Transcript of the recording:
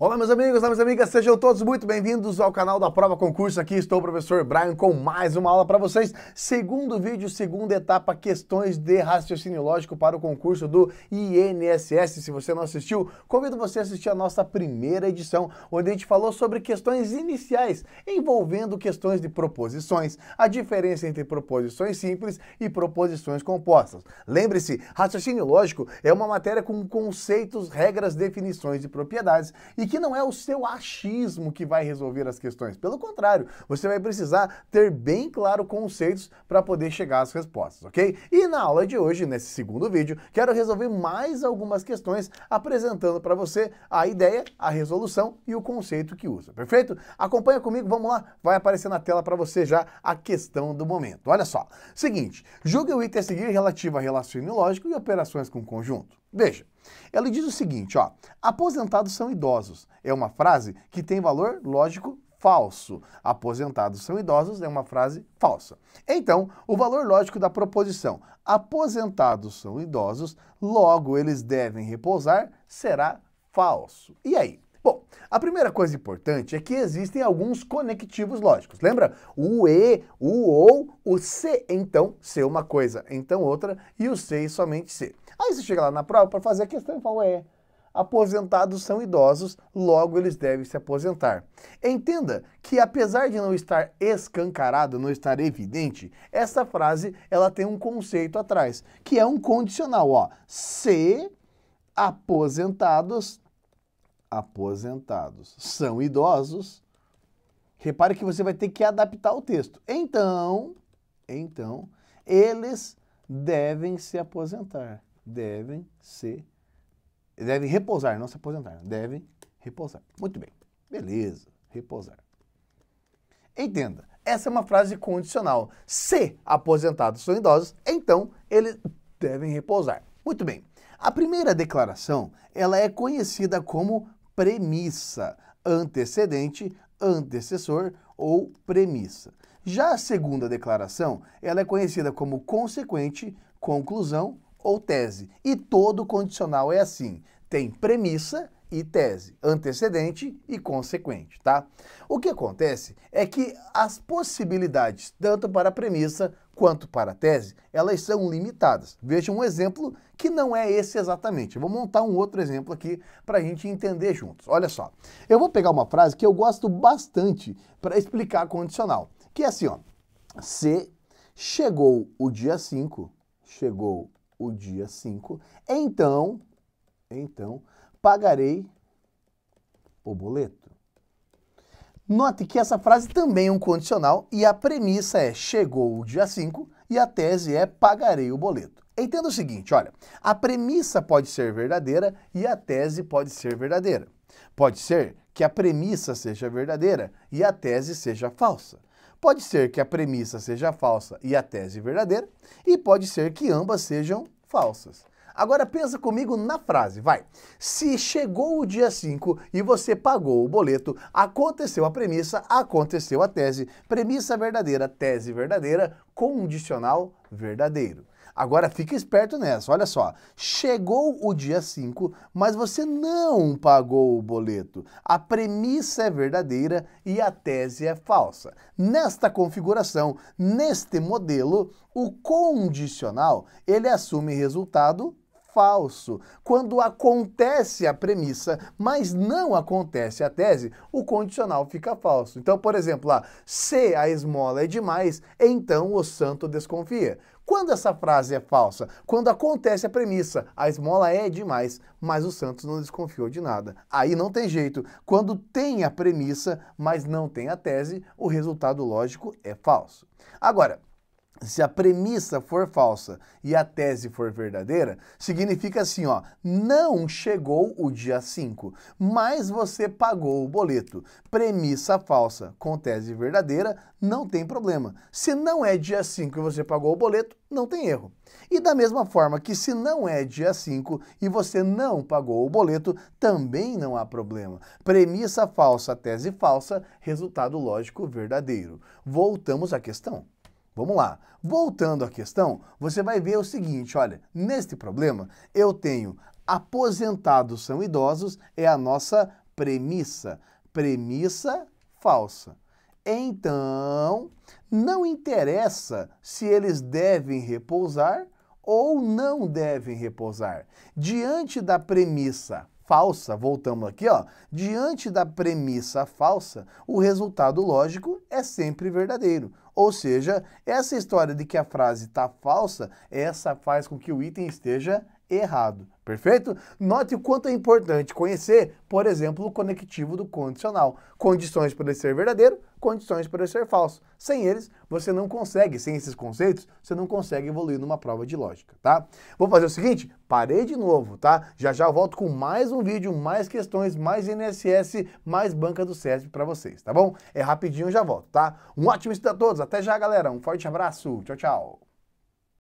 Olá, meus amigos, olá, minhas amigas, sejam todos muito bem-vindos ao canal da Prova Concurso. Aqui estou o professor Brian com mais uma aula para vocês. Segundo vídeo, segunda etapa, questões de raciocínio lógico para o concurso do INSS. Se você não assistiu, convido você a assistir a nossa primeira edição, onde a gente falou sobre questões iniciais envolvendo questões de proposições, a diferença entre proposições simples e proposições compostas. Lembre-se, raciocínio lógico é uma matéria com conceitos, regras, definições e propriedades e que não é o seu achismo que vai resolver as questões. Pelo contrário, você vai precisar ter bem claro conceitos para poder chegar às respostas, ok? E na aula de hoje, nesse segundo vídeo, quero resolver mais algumas questões apresentando para você a ideia, a resolução e o conceito que usa, perfeito? Acompanha comigo, vamos lá, vai aparecer na tela para você já a questão do momento. Olha só, seguinte, julgue o item a seguir relativo a relacionamento lógico e operações com conjunto. Veja, ela diz o seguinte, ó, aposentados são idosos. É uma frase que tem valor, lógico, falso. Aposentados são idosos é uma frase falsa. Então, o valor lógico da proposição aposentados são idosos, logo eles devem repousar, será falso. E aí? Bom, a primeira coisa importante é que existem alguns conectivos lógicos. Lembra? O E, o OU, o C, então, ser uma coisa, então outra, e o C somente C. Aí você chega lá na prova para fazer a questão e fala, é, aposentados são idosos, logo eles devem se aposentar. Entenda que apesar de não estar escancarado, não estar evidente, essa frase ela tem um conceito atrás, que é um condicional, ó. Se aposentados aposentados. São idosos. Repare que você vai ter que adaptar o texto. Então, então, eles devem se aposentar. Devem se devem repousar, não se aposentar, devem repousar. Muito bem. Beleza, repousar. Entenda, essa é uma frase condicional. Se aposentados são idosos, então eles devem repousar. Muito bem. A primeira declaração, ela é conhecida como premissa, antecedente, antecessor ou premissa. Já a segunda declaração, ela é conhecida como consequente, conclusão ou tese. E todo condicional é assim, tem premissa e tese, antecedente e consequente, tá? O que acontece é que as possibilidades, tanto para a premissa quanto para a tese, elas são limitadas. Veja um exemplo que não é esse exatamente. Eu vou montar um outro exemplo aqui para a gente entender juntos. Olha só, eu vou pegar uma frase que eu gosto bastante para explicar a condicional, que é assim, ó. Se chegou o dia 5, chegou o dia 5, então, então, pagarei o boleto. Note que essa frase também é um condicional e a premissa é chegou o dia 5 e a tese é pagarei o boleto. Entenda o seguinte, olha, a premissa pode ser verdadeira e a tese pode ser verdadeira. Pode ser que a premissa seja verdadeira e a tese seja falsa. Pode ser que a premissa seja falsa e a tese verdadeira, e pode ser que ambas sejam falsas. Agora pensa comigo na frase, vai. Se chegou o dia 5 e você pagou o boleto, aconteceu a premissa, aconteceu a tese. Premissa verdadeira, tese verdadeira, condicional verdadeiro. Agora fica esperto nessa, olha só. Chegou o dia 5, mas você não pagou o boleto. A premissa é verdadeira e a tese é falsa. Nesta configuração, neste modelo, o condicional, ele assume resultado falso. Quando acontece a premissa, mas não acontece a tese, o condicional fica falso. Então, por exemplo, lá, ah, se a esmola é demais, então o santo desconfia. Quando essa frase é falsa? Quando acontece a premissa, a esmola é demais, mas o Santos não desconfiou de nada. Aí não tem jeito. Quando tem a premissa, mas não tem a tese, o resultado lógico é falso. Agora, se a premissa for falsa e a tese for verdadeira, significa assim, ó, não chegou o dia 5, mas você pagou o boleto. Premissa falsa com tese verdadeira, não tem problema. Se não é dia 5 e você pagou o boleto, não tem erro. E da mesma forma que se não é dia 5 e você não pagou o boleto, também não há problema. Premissa falsa, tese falsa, resultado lógico verdadeiro. Voltamos à questão. Vamos lá. Voltando à questão, você vai ver o seguinte, olha, neste problema eu tenho aposentados são idosos é a nossa premissa, premissa falsa. Então, não interessa se eles devem repousar ou não devem repousar. Diante da premissa falsa, voltamos aqui, ó, diante da premissa falsa, o resultado lógico é sempre verdadeiro. Ou seja, essa história de que a frase está falsa, essa faz com que o item esteja errado. Perfeito? Note o quanto é importante conhecer, por exemplo, o conectivo do condicional. Condições para ser verdadeiro, condições para ser falso. Sem eles, você não consegue, sem esses conceitos, você não consegue evoluir numa prova de lógica, tá? Vou fazer o seguinte, parei de novo, tá? Já já volto com mais um vídeo, mais questões, mais INSS, mais banca do CESP para vocês, tá bom? É rapidinho, já volto, tá? Um ótimo estudo a todos, até já, galera. Um forte abraço, tchau, tchau.